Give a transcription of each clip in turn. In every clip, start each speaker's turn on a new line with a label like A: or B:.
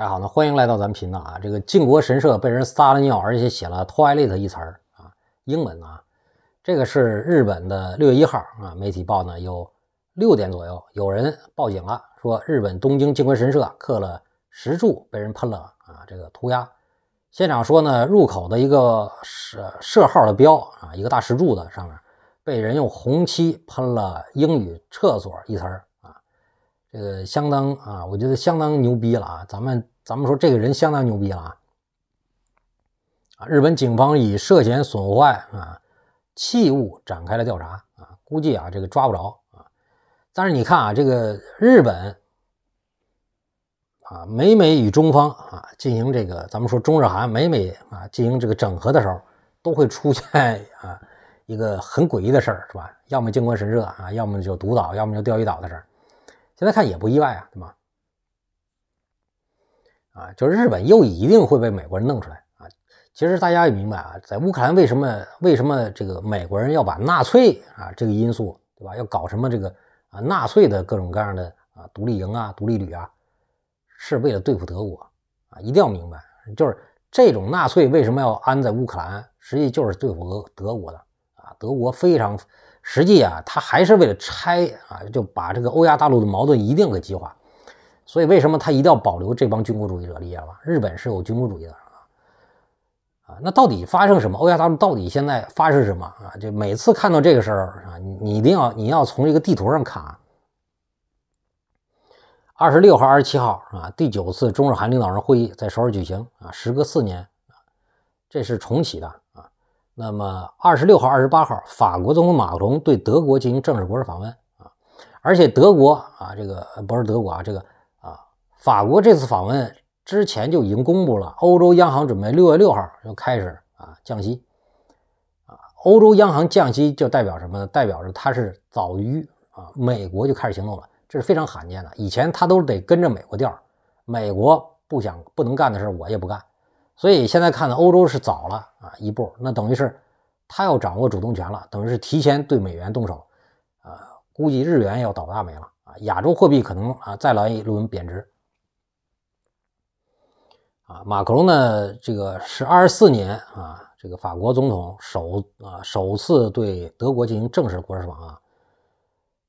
A: 大家好，呢，欢迎来到咱们频道啊。这个靖国神社被人撒了尿，而且写了 “toilet” 一词儿啊，英文啊。这个是日本的六月一号啊，媒体报呢有六点左右有人报警了，说日本东京靖国神社刻了石柱被人喷了啊这个涂鸦。现场说呢，入口的一个社社号的标啊，一个大石柱子上面被人用红漆喷了英语“厕所”一词儿。这个相当啊，我觉得相当牛逼了啊！咱们咱们说这个人相当牛逼了啊！啊，日本警方以涉嫌损坏啊器物展开了调查啊，估计啊这个抓不着啊。但是你看啊，这个日本啊，每每与中方啊进行这个咱们说中日韩每每啊进行这个整合的时候，都会出现啊一个很诡异的事儿，是吧？要么靖国神社啊，要么就独岛，要么就钓鱼岛的事儿。现在看也不意外啊，对吗？啊，就是日本又一定会被美国人弄出来啊。其实大家也明白啊，在乌克兰为什么为什么这个美国人要把纳粹啊这个因素对吧？要搞什么这个啊纳粹的各种各样的啊独立营啊独立旅啊，是为了对付德国啊。一定要明白，就是这种纳粹为什么要安在乌克兰，实际就是对付德德国的啊。德国非常。实际啊，他还是为了拆啊，就把这个欧亚大陆的矛盾一定给激化。所以为什么他一定要保留这帮军国主义者？理解吧？日本是有军国主义的啊啊！那到底发生什么？欧亚大陆到底现在发生什么啊？这每次看到这个事儿啊，你一定要你要从这个地图上看啊。二十六号、二十七号啊，第九次中日韩领导人会议在首尔举行啊，时隔四年，这是重启的。那么二十六号、二十八号，法国总统马克龙对德国进行正式国事访问啊，而且德国啊，这个不是德国啊，这个啊，法国这次访问之前就已经公布了，欧洲央行准备六月六号就开始啊降息啊，欧洲央行降息就代表什么？呢？代表着它是早于啊美国就开始行动了，这是非常罕见的，以前它都得跟着美国调，美国不想不能干的事我也不干。所以现在看呢，欧洲是早了啊一步，那等于是他要掌握主动权了，等于是提前对美元动手，啊，估计日元要倒大霉了啊，亚洲货币可能啊再来一轮贬值。啊，马克龙呢，这个是二十四年啊，这个法国总统首啊首次对德国进行正式国事访啊，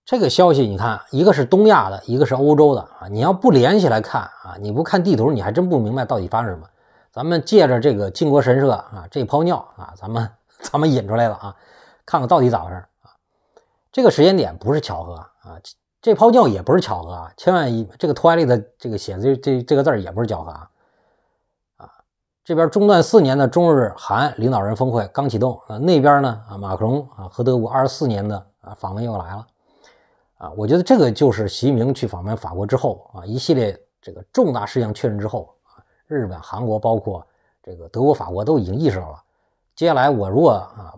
A: 这个消息你看，一个是东亚的，一个是欧洲的啊，你要不连起来看啊，你不看地图，你还真不明白到底发生什么。咱们借着这个靖国神社啊，这泡尿啊，咱们咱们引出来了啊，看看到底咋回事啊？这个时间点不是巧合啊，这这泡尿也不是巧合，啊，千万一这个托海利的这个写这这这个字儿也不是巧合啊。啊，这边中断四年的中日韩领导人峰会刚启动，啊、那边呢啊，马克龙啊和德国二十四年的啊访问又来了啊。我觉得这个就是习近平去访问法国之后啊，一系列这个重大事项确认之后。日本、韩国，包括这个德国、法国，都已经意识到了。接下来，我如果啊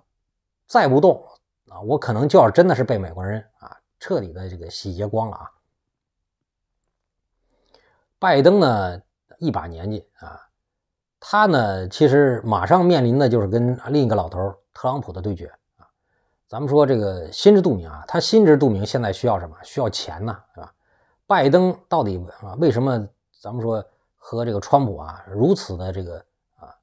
A: 再不动啊，我可能就要真的是被美国人啊彻底的这个洗劫光了啊。拜登呢，一把年纪啊，他呢其实马上面临的就是跟另一个老头特朗普的对决啊。咱们说这个心知肚明啊，他心知肚明，现在需要什么？需要钱呢，是吧？拜登到底啊为什么咱们说？和这个川普啊，如此的这个啊，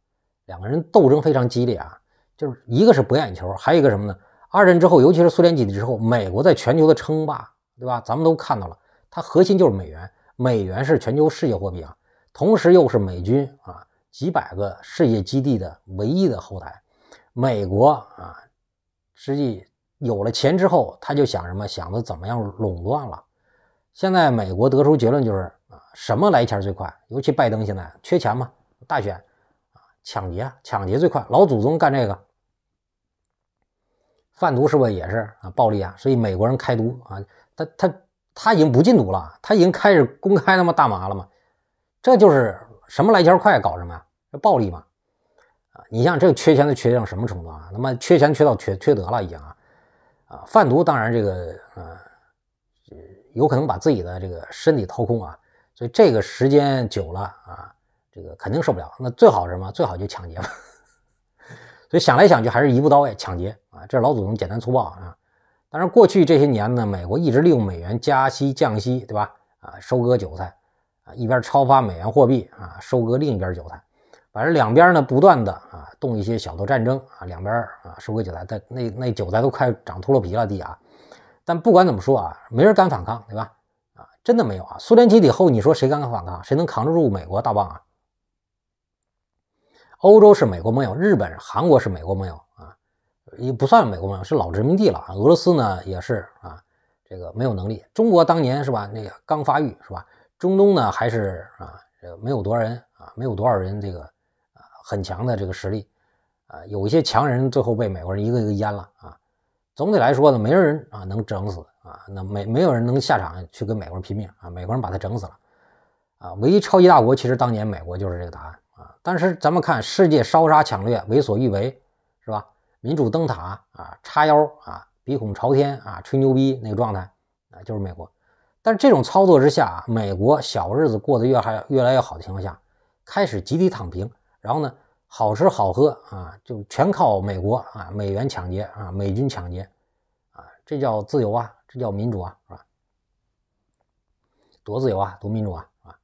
A: 两个人斗争非常激烈啊，就是一个是博眼球，还有一个什么呢？二战之后，尤其是苏联解体之后，美国在全球的称霸，对吧？咱们都看到了，它核心就是美元，美元是全球世界货币啊，同时又是美军啊几百个世界基地的唯一的后台。美国啊，实际有了钱之后，他就想什么？想的怎么样垄断了？现在美国得出结论就是。什么来钱最快？尤其拜登现在缺钱嘛，大选啊，抢劫，抢劫最快。老祖宗干这个，贩毒是不也是啊，暴力啊。所以美国人开毒啊，他他他已经不禁毒了，他已经开始公开他妈大麻了嘛。这就是什么来钱快，搞什么呀？这暴力嘛啊！你像这个缺钱的缺到什么程度啊？他妈缺钱缺到缺缺德了已经啊啊！贩毒当然这个呃，有可能把自己的这个身体掏空啊。所以这个时间久了啊，这个肯定受不了。那最好什么？最好就抢劫嘛。所以想来想去，还是一步到位，抢劫啊！这是老祖宗简单粗暴啊。但是过去这些年呢，美国一直利用美元加息、降息，对吧？啊，收割韭菜啊，一边超发美元货币啊，收割另一边韭菜。反正两边呢，不断的啊，动一些小的战争啊，两边啊，收割韭菜。但那那韭菜都快长秃噜皮了，地啊。但不管怎么说啊，没人敢反抗，对吧？真的没有啊！苏联解体后，你说谁敢反抗？谁能扛得住美国大棒啊？欧洲是美国盟友，日本、韩国是美国盟友啊，也不算美国盟友，是老殖民地了。俄罗斯呢也是啊，这个没有能力。中国当年是吧？那个刚发育是吧？中东呢还是啊，没有多少人啊，没有多少人这个啊很强的这个实力啊，有一些强人最后被美国人一个一个淹了啊。总体来说呢，没人啊能整死。啊，那没没有人能下场去跟美国人拼命啊！美国人把他整死了，啊，唯一超级大国其实当年美国就是这个答案啊。但是咱们看世界烧杀抢掠、为所欲为，是吧？民主灯塔啊，叉腰啊，鼻孔朝天啊，吹牛逼那个状态啊，就是美国。但是这种操作之下啊，美国小日子过得越还越来越好的情况下，开始集体躺平，然后呢，好吃好喝啊，就全靠美国啊，美元抢劫啊，美军抢劫啊，这叫自由啊！这叫民主啊，是吧？多自由啊，多民主啊，啊！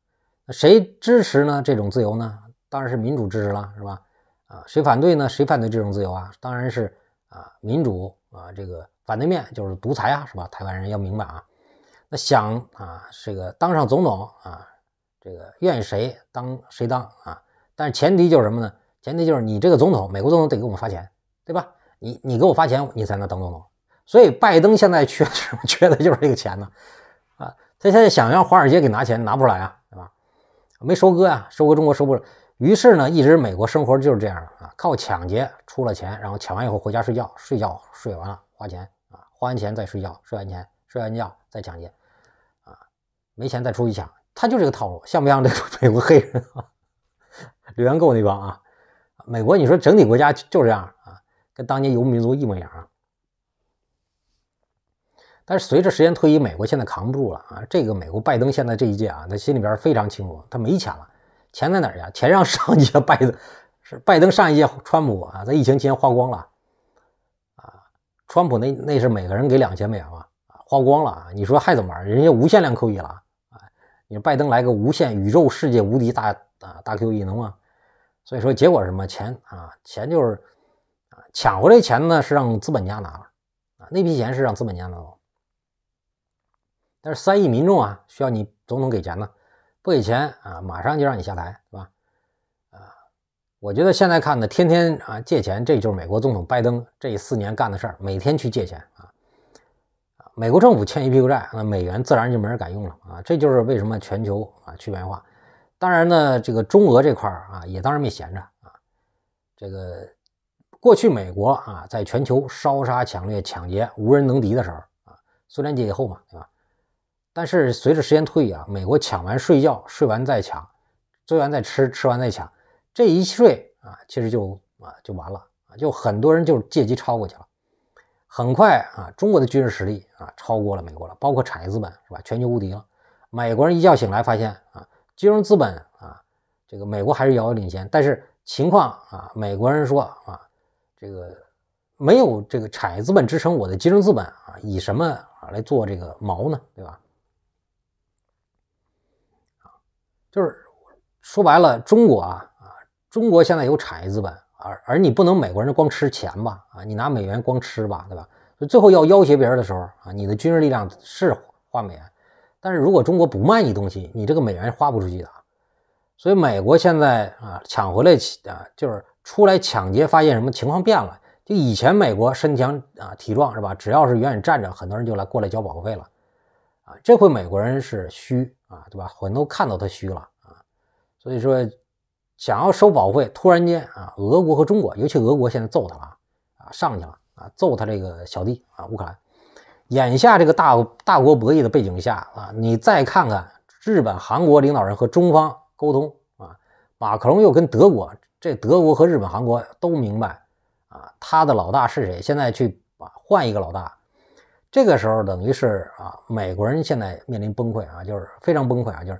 A: 那谁支持呢？这种自由呢？当然是民主支持了，是吧？啊，谁反对呢？谁反对这种自由啊？当然是啊，民主啊，这个反对面就是独裁啊，是吧？台湾人要明白啊，那想啊，这个当上总统啊，这个愿意谁当谁当啊，但是前提就是什么呢？前提就是你这个总统，美国总统得给我们发钱，对吧？你你给我发钱，你才能当总统。所以拜登现在缺什么？缺的就是这个钱呢，啊，他现在想让华尔街给拿钱，拿不出来啊，对吧？没收割呀，收割中国收不了。于是呢，一直美国生活就是这样啊，靠抢劫出了钱，然后抢完以后回家睡觉，睡觉睡完了花钱啊，花完钱再睡觉，睡完钱睡完觉再抢劫啊，没钱再出去抢，他就是个套路，像不像这个美国黑人，啊？岩元购那帮啊？美国你说整体国家就这样啊，跟当年游牧民族一模一样。啊。但是随着时间推移，美国现在扛不住了啊！这个美国拜登现在这一届啊，他心里边非常清楚，他没钱了。钱在哪儿呀？钱让上一届拜是拜登上一届川普啊，在疫情期间花光了啊！川普那那是每个人给两千美元嘛，花光了你说还怎么玩？人家无限量 QE 了啊！你拜登来个无限宇宙世界无敌大啊大 QE 能吗？所以说结果是什么？钱啊，钱就是啊，抢回来钱呢是让资本家拿了啊，那批钱是让资本家拿走。但是三亿民众啊，需要你总统给钱呢，不给钱啊，马上就让你下台，是吧？啊，我觉得现在看呢，天天啊借钱，这就是美国总统拜登这四年干的事儿，每天去借钱啊。美国政府欠一屁股债，那美元自然就没人敢用了啊。这就是为什么全球啊去美元化。当然呢，这个中俄这块儿啊，也当然没闲着啊。这个过去美国啊，在全球烧杀抢掠抢劫无人能敌的时候啊，苏联解体后嘛，对吧？但是随着时间推移啊，美国抢完睡觉，睡完再抢，睡完再吃，吃完再抢，这一睡啊，其实就啊就完了啊，就很多人就借机超过去了。很快啊，中国的军事实力啊超过了美国了，包括产业资本是吧？全球无敌了。美国人一觉醒来发现啊，金融资本啊，这个美国还是遥遥领先。但是情况啊，美国人说啊，这个没有这个产业资本支撑，我的金融资本啊，以什么啊来做这个毛呢？对吧？就是说白了，中国啊啊，中国现在有产业资本，而而你不能美国人光吃钱吧啊，你拿美元光吃吧，对吧？最后要要挟别人的时候啊，你的军事力量是花美元，但是如果中国不卖你东西，你这个美元花不出去的。所以美国现在啊抢回来啊，就是出来抢劫，发现什么情况变了？就以前美国身强啊体壮是吧？只要是远远站着，很多人就来过来交保护费了啊。这回美国人是虚。啊，对吧？很都看到他虚了啊，所以说想要收保费，突然间啊，俄国和中国，尤其俄国现在揍他了啊，上去了啊，揍他这个小弟啊，乌克兰。眼下这个大大国博弈的背景下啊，你再看看日本、韩国领导人和中方沟通啊，马克龙又跟德国，这德国和日本、韩国都明白啊，他的老大是谁，现在去啊换一个老大。这个时候等于是啊，美国人现在面临崩溃啊，就是非常崩溃啊，就是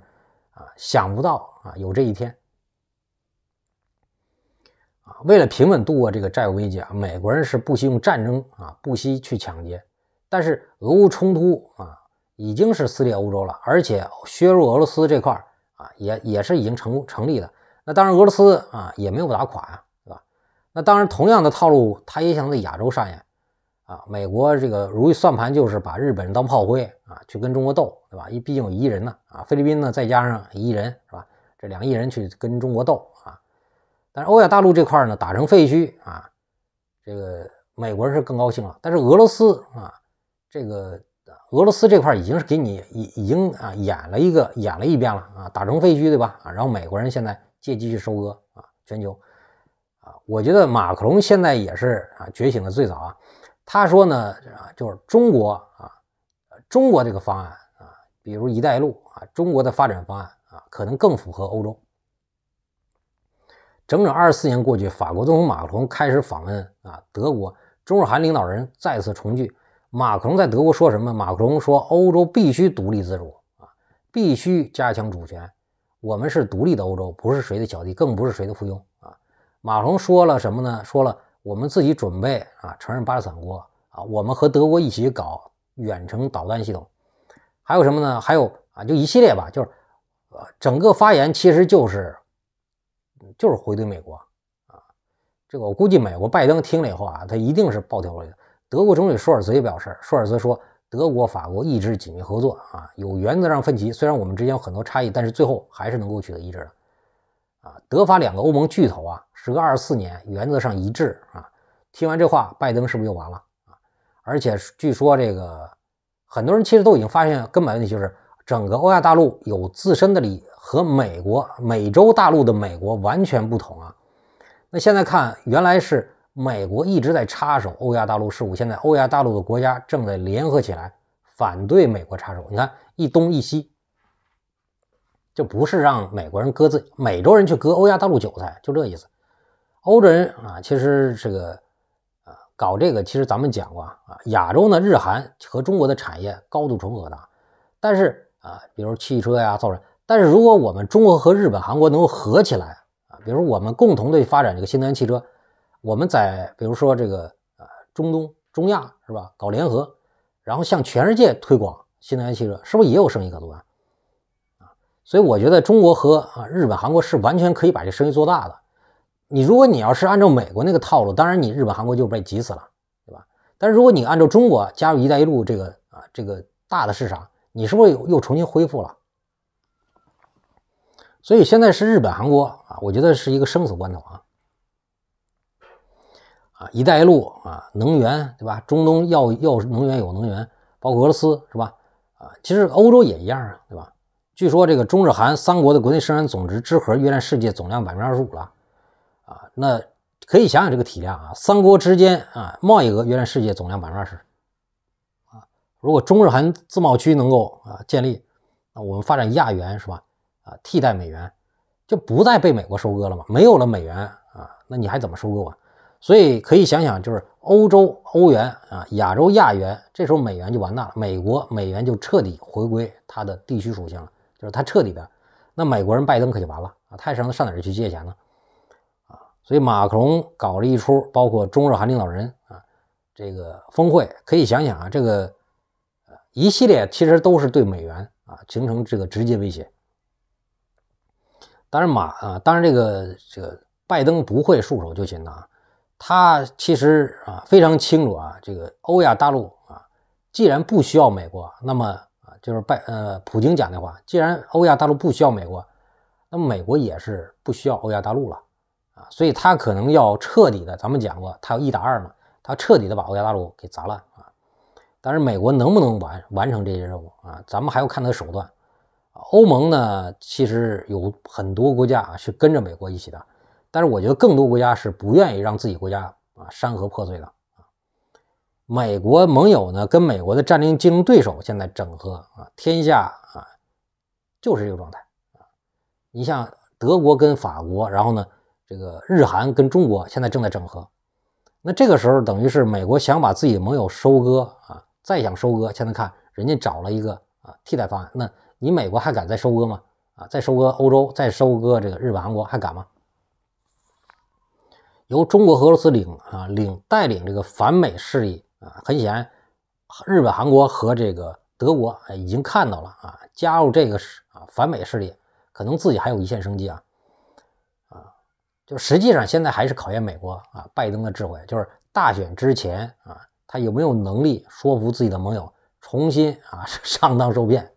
A: 啊，想不到啊有这一天。啊，为了平稳度过这个债务危机啊，美国人是不惜用战争啊，不惜去抢劫。但是俄乌冲突啊，已经是撕裂欧洲了，而且削弱俄罗斯这块啊，也也是已经成成立的。那当然，俄罗斯啊也没有打垮呀，对吧？那当然，同样的套路，他也想在亚洲上演。啊，美国这个如意算盘就是把日本人当炮灰啊，去跟中国斗，对吧？一毕竟一亿人呢，啊，菲律宾呢，再加上一亿人，是吧？这两亿人去跟中国斗啊，但是欧亚大陆这块呢，打成废墟啊，这个美国人是更高兴了。但是俄罗斯啊，这个俄罗斯这块已经是给你已已经啊演了一个演了一遍了啊，打成废墟，对吧？啊，然后美国人现在借机去收割啊，全球啊，我觉得马克龙现在也是啊，觉醒的最早啊。他说呢，就是中国啊，中国这个方案啊，比如“一带一路”啊，中国的发展方案啊，可能更符合欧洲。整整二十四年过去，法国总统马克龙开始访问啊，德国、中日韩领导人再次重聚。马克龙在德国说什么？马克龙说：“欧洲必须独立自主啊，必须加强主权。我们是独立的欧洲，不是谁的小弟，更不是谁的附庸啊。”马克龙说了什么呢？说了。我们自己准备啊，承认巴勒斯坦国啊，我们和德国一起搞远程导弹系统，还有什么呢？还有啊，就一系列吧，就是，整个发言其实就是，就是回怼美国啊。这个我估计美国拜登听了以后啊，他一定是暴跳如雷。德国总理舒尔茨也表示，舒尔茨说，德国、法国一直紧密合作啊，有原则上分歧，虽然我们之间有很多差异，但是最后还是能够取得一致的。啊，德法两个欧盟巨头啊，时隔二十四年，原则上一致啊。听完这话，拜登是不是就完了啊？而且据说这个，很多人其实都已经发现，根本问题就是整个欧亚大陆有自身的利益，和美国美洲大陆的美国完全不同啊。那现在看，原来是美国一直在插手欧亚大陆事务，现在欧亚大陆的国家正在联合起来反对美国插手。你看，一东一西。就不是让美国人割自美洲人去割欧亚大陆韭菜，就这意思。欧洲人啊，其实这个，啊，搞这个，其实咱们讲过啊，亚洲呢，日韩和中国的产业高度重合的。但是啊，比如汽车呀、造船，但是如果我们中国和日本、韩国能够合起来啊，比如我们共同的发展这个新能源汽车，我们在比如说这个啊中东、中亚是吧，搞联合，然后向全世界推广新能源汽车，是不是也有生意可做啊？所以我觉得中国和啊日本、韩国是完全可以把这生意做大的。你如果你要是按照美国那个套路，当然你日本、韩国就被挤死了，对吧？但是如果你按照中国加入“一带一路”这个啊这个大的市场，你是不是又重新恢复了？所以现在是日本、韩国啊，我觉得是一个生死关头啊！啊，“一带一路”啊，能源对吧？中东要要能源有能源，包括俄罗斯是吧？啊，其实欧洲也一样啊，对吧？据说这个中日韩三国的国内生产总值之和约占世界总量百分之二十五了，啊，那可以想想这个体量啊，三国之间啊贸易额约占世界总量百分之二十，啊，如果中日韩自贸区能够啊建立，那我们发展亚元是吧？啊，替代美元就不再被美国收割了嘛，没有了美元啊，那你还怎么收割啊？所以可以想想，就是欧洲欧元啊，亚洲亚元，这时候美元就完蛋了，美国美元就彻底回归它的地区属性了。他彻底的，那美国人拜登可就完了啊！太上他上哪儿去借钱呢？啊！所以马克龙搞了一出，包括中日韩领导人啊，这个峰会，可以想想啊，这个呃一系列其实都是对美元啊形成这个直接威胁。当然马啊，当然这个这个拜登不会束手就擒的，啊，他其实啊非常清楚啊，这个欧亚大陆啊，既然不需要美国，那么。就是拜呃，普京讲的话，既然欧亚大陆不需要美国，那么美国也是不需要欧亚大陆了啊，所以他可能要彻底的，咱们讲过，他要一打二嘛，他彻底的把欧亚大陆给砸烂啊。但是美国能不能完完成这些任务啊？咱们还要看他的手段。欧盟呢，其实有很多国家啊是跟着美国一起的，但是我觉得更多国家是不愿意让自己国家啊山河破碎的。美国盟友呢，跟美国的战略竞争对手现在整合啊，天下啊，就是这个状态啊。你像德国跟法国，然后呢，这个日韩跟中国现在正在整合。那这个时候，等于是美国想把自己盟友收割啊，再想收割，现在看人家找了一个啊替代方案，那你美国还敢再收割吗？啊，再收割欧洲，再收割这个日本韩国还敢吗？由中国、和俄罗斯领啊领带领这个反美势力啊，很显，然，日本、韩国和这个德国已经看到了啊，加入这个啊反美势力，可能自己还有一线生机啊。啊，就实际上现在还是考验美国啊，拜登的智慧，就是大选之前啊，他有没有能力说服自己的盟友重新啊 上当受骗。